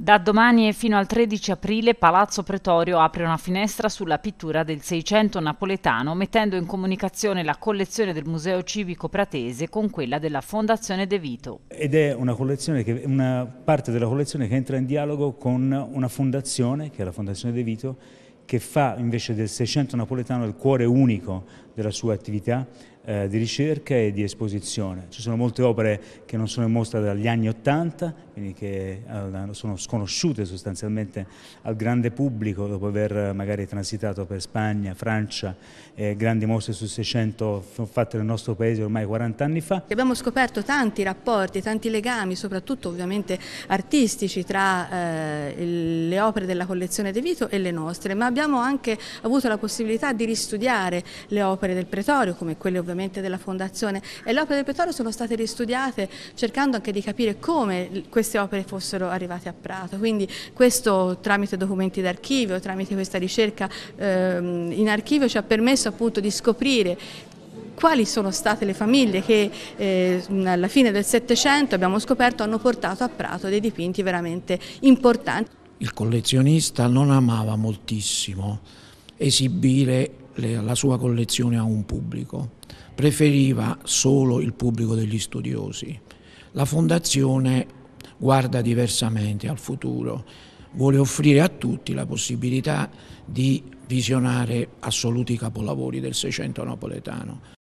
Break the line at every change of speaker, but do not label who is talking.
Da domani e fino al 13 aprile Palazzo Pretorio apre una finestra sulla pittura del Seicento napoletano mettendo in comunicazione la collezione del Museo Civico Pratese con quella della Fondazione De Vito.
Ed è una, che, una, parte della collezione che entra in dialogo con una fondazione, che è la Fondazione De Vito, che fa invece del Seicento napoletano il cuore unico della sua attività eh, di ricerca e di esposizione. Ci sono molte opere che non sono in mostra dagli anni Ottanta, quindi che eh, sono sconosciute sostanzialmente al grande pubblico dopo aver eh, magari transitato per Spagna, Francia, eh, grandi mostre sul 600 fatte nel nostro paese ormai 40 anni fa.
Abbiamo scoperto tanti rapporti, tanti legami, soprattutto ovviamente artistici tra eh, le opere della collezione De Vito e le nostre, ma abbiamo anche avuto la possibilità di ristudiare le opere opere del Pretorio, come quelle ovviamente della Fondazione, e le opere del Pretorio sono state ristudiate cercando anche di capire come queste opere fossero arrivate a Prato, quindi questo tramite documenti d'archivio, tramite questa ricerca ehm, in archivio ci ha permesso appunto di scoprire quali sono state le famiglie che eh, alla fine del Settecento abbiamo scoperto hanno portato a Prato dei dipinti veramente importanti.
Il collezionista non amava moltissimo esibire le, la sua collezione a un pubblico, preferiva solo il pubblico degli studiosi. La fondazione guarda diversamente al futuro, vuole offrire a tutti la possibilità di visionare assoluti capolavori del Seicento napoletano.